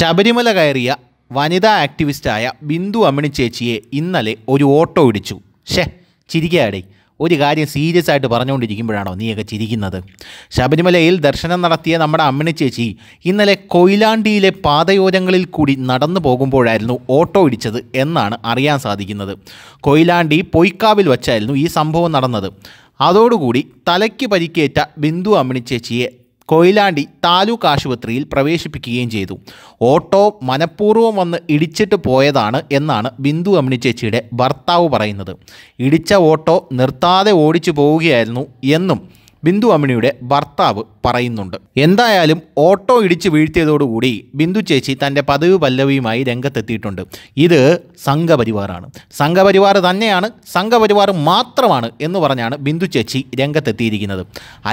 ശബരിമല കയറിയ വനിതാ ആക്ടിവിസ്റ്റായ ബിന്ദു അമ്മിണി ചേച്ചിയെ ഇന്നലെ ഒരു ഓട്ടോ ഇടിച്ചു ഷേ ചിരിക്കാടേ ഒരു കാര്യം സീരിയസ് ആയിട്ട് പറഞ്ഞുകൊണ്ടിരിക്കുമ്പോഴാണോ നീയൊക്കെ ചിരിക്കുന്നത് ശബരിമലയിൽ ദർശനം നടത്തിയ നമ്മുടെ അമ്മിണി ചേച്ചി ഇന്നലെ കൊയിലാണ്ടിയിലെ പാതയോരങ്ങളിൽ കൂടി നടന്നു പോകുമ്പോഴായിരുന്നു ഓട്ടോ ഇടിച്ചത് എന്നാണ് അറിയാൻ സാധിക്കുന്നത് കൊയിലാണ്ടി പൊയ്ക്കാവിൽ വച്ചായിരുന്നു ഈ സംഭവം നടന്നത് അതോടുകൂടി തലയ്ക്ക് പരിക്കേറ്റ ബിന്ദു അമ്മിണി ചേച്ചിയെ കൊയിലാണ്ടി താലൂക്ക് ആശുപത്രിയിൽ പ്രവേശിപ്പിക്കുകയും ചെയ്തു ഓട്ടോ മനഃപൂർവ്വം വന്ന് ഇടിച്ചിട്ട് പോയതാണ് എന്നാണ് ബിന്ദു ചേച്ചിയുടെ ഭർത്താവ് പറയുന്നത് ഇടിച്ച ഓട്ടോ നിർത്താതെ ഓടിച്ചു പോവുകയായിരുന്നു എന്നും ബിന്ദു അമ്മിണിയുടെ ഭർത്താവ് പറയുന്നുണ്ട് എന്തായാലും ഓട്ടോ ഇടിച്ച് വീഴ്ത്തിയതോടുകൂടി ബിന്ദു ചേച്ചി തൻ്റെ പദവി പല്ലവിയുമായി രംഗത്തെത്തിയിട്ടുണ്ട് ഇത് സംഘപരിവാറാണ് സംഘപരിവാർ തന്നെയാണ് സംഘപരിവാർ മാത്രമാണ് എന്ന് പറഞ്ഞാണ് ബിന്ദു ചേച്ചി രംഗത്തെത്തിയിരിക്കുന്നത്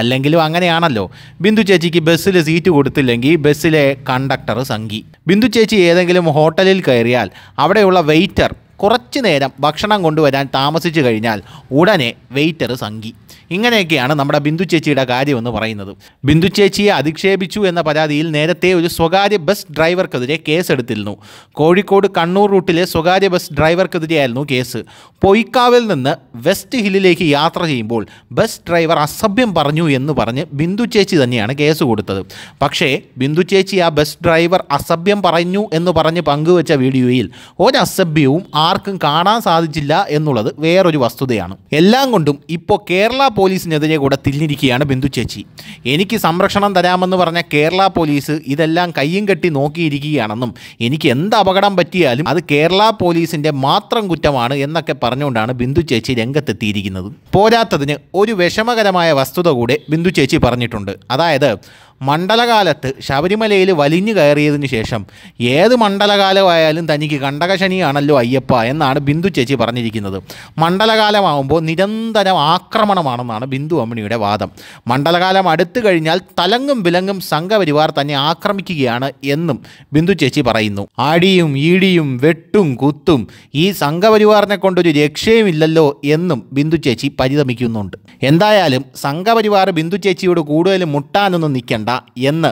അല്ലെങ്കിലും അങ്ങനെയാണല്ലോ ബിന്ദു ചേച്ചിക്ക് ബസ്സിൽ സീറ്റ് കൊടുത്തില്ലെങ്കിൽ ബസ്സിലെ കണ്ടക്ടർ സംഘി ബിന്ദു ചേച്ചി ഏതെങ്കിലും ഹോട്ടലിൽ കയറിയാൽ അവിടെയുള്ള വെയിറ്റർ കുറച്ച് നേരം ഭക്ഷണം കൊണ്ടുവരാൻ താമസിച്ചു കഴിഞ്ഞാൽ ഉടനെ വെയിറ്റർ സംഗി ഇങ്ങനെയൊക്കെയാണ് നമ്മുടെ ബിന്ദു ചേച്ചിയുടെ കാര്യമെന്ന് പറയുന്നത് ബിന്ദു ചേച്ചിയെ അധിക്ഷേപിച്ചു എന്ന പരാതിയിൽ നേരത്തെ ഒരു സ്വകാര്യ ബസ് ഡ്രൈവർക്കെതിരെ കേസെടുത്തിരുന്നു കോഴിക്കോട് കണ്ണൂർ റൂട്ടിലെ സ്വകാര്യ ബസ് ഡ്രൈവർക്കെതിരെയായിരുന്നു കേസ് പൊയ്ക്കാവിൽ നിന്ന് വെസ്റ്റ് ഹില്ലിലേക്ക് യാത്ര ചെയ്യുമ്പോൾ ബസ് ഡ്രൈവർ അസഭ്യം പറഞ്ഞു എന്ന് പറഞ്ഞ് ബിന്ദു ചേച്ചി തന്നെയാണ് കേസ് കൊടുത്തത് പക്ഷേ ബിന്ദു ചേച്ചി ആ ബസ് ഡ്രൈവർ അസഭ്യം പറഞ്ഞു എന്ന് പറഞ്ഞ് പങ്കുവച്ച വീഡിയോയിൽ ഒരസഭ്യവും ആ ആർക്കും കാണാൻ സാധിച്ചില്ല എന്നുള്ളത് വേറൊരു വസ്തുതയാണ് എല്ലാം കൊണ്ടും ഇപ്പോൾ കേരള പോലീസിനെതിരെ കൂടെ തിരിഞ്ഞിരിക്കുകയാണ് ബിന്ദു ചേച്ചി എനിക്ക് സംരക്ഷണം തരാമെന്ന് പറഞ്ഞ കേരള പോലീസ് ഇതെല്ലാം കയ്യും കെട്ടി നോക്കിയിരിക്കുകയാണെന്നും എനിക്ക് എന്ത് അപകടം പറ്റിയാലും അത് കേരള പോലീസിൻ്റെ മാത്രം കുറ്റമാണ് എന്നൊക്കെ പറഞ്ഞുകൊണ്ടാണ് ബിന്ദു ചേച്ചി രംഗത്തെത്തിയിരിക്കുന്നത് പോരാത്തതിന് ഒരു വിഷമകരമായ വസ്തുത കൂടെ ബിന്ദു ചേച്ചി പറഞ്ഞിട്ടുണ്ട് അതായത് മണ്ഡലകാലത്ത് ശബരിമലയിൽ വലിഞ്ഞു കയറിയതിന് ശേഷം ഏത് മണ്ഡലകാലമായാലും തനിക്ക് കണ്ടകശനിയാണല്ലോ അയ്യപ്പ എന്നാണ് ബിന്ദു ചേച്ചി പറഞ്ഞിരിക്കുന്നത് മണ്ഡലകാലമാകുമ്പോൾ നിരന്തരം ആക്രമണമാണെന്നാണ് ബിന്ദു അമ്മിണിയുടെ വാദം മണ്ഡലകാലം അടുത്തു കഴിഞ്ഞാൽ തലങ്ങും വിലങ്ങും സംഘപരിവാർ തന്നെ ആക്രമിക്കുകയാണ് എന്നും ബിന്ദു ചേച്ചി പറയുന്നു ആടിയും ഈടിയും വെട്ടും കുത്തും ഈ സംഘപരിവാറിനെ കൊണ്ടൊരു രക്ഷയുമില്ലല്ലോ എന്നും ബിന്ദു ചേച്ചി പരിതമിക്കുന്നുണ്ട് എന്തായാലും സംഘപരിവാർ ബിന്ദു ചേച്ചിയോട് കൂടുതൽ മുട്ടാനൊന്നും നിൽക്കേണ്ട വേണ്ട എന്ന്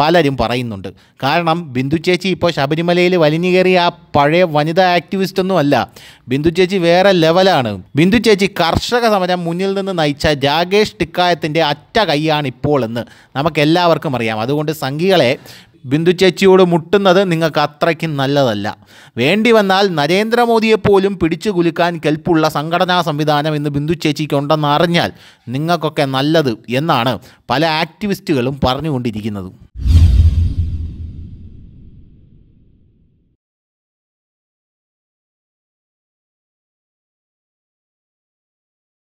പലരും പറയുന്നുണ്ട് കാരണം ബിന്ദു ചേച്ചി ഇപ്പോൾ ശബരിമലയിൽ വലിഞ്ഞു കയറിയ ആ പഴയ വനിതാ ആക്ടിവിസ്റ്റ് ഒന്നും അല്ല ബിന്ദു ചേച്ചി വേറെ ലെവലാണ് ബിന്ദു ചേച്ചി കർഷക സമരം മുന്നിൽ നിന്ന് നയിച്ച രാകേഷ് ടിക്കായത്തിൻ്റെ അറ്റ കൈയാണ് ഇപ്പോൾ എന്ന് നമുക്കെല്ലാവർക്കും അറിയാം അതുകൊണ്ട് സംഘികളെ ബിന്ദു ചേച്ചിയോട് മുട്ടുന്നത് നിങ്ങൾക്ക് അത്രയ്ക്ക് നല്ലതല്ല വേണ്ടി വന്നാൽ നരേന്ദ്രമോദിയെപ്പോലും പിടിച്ചു കുലുക്കാൻ കെൽപ്പുള്ള സംഘടനാ സംവിധാനം ഇന്ന് ബിന്ദു അറിഞ്ഞാൽ നിങ്ങൾക്കൊക്കെ നല്ലത് എന്നാണ് പല ആക്ടിവിസ്റ്റുകളും പറഞ്ഞുകൊണ്ടിരിക്കുന്നതും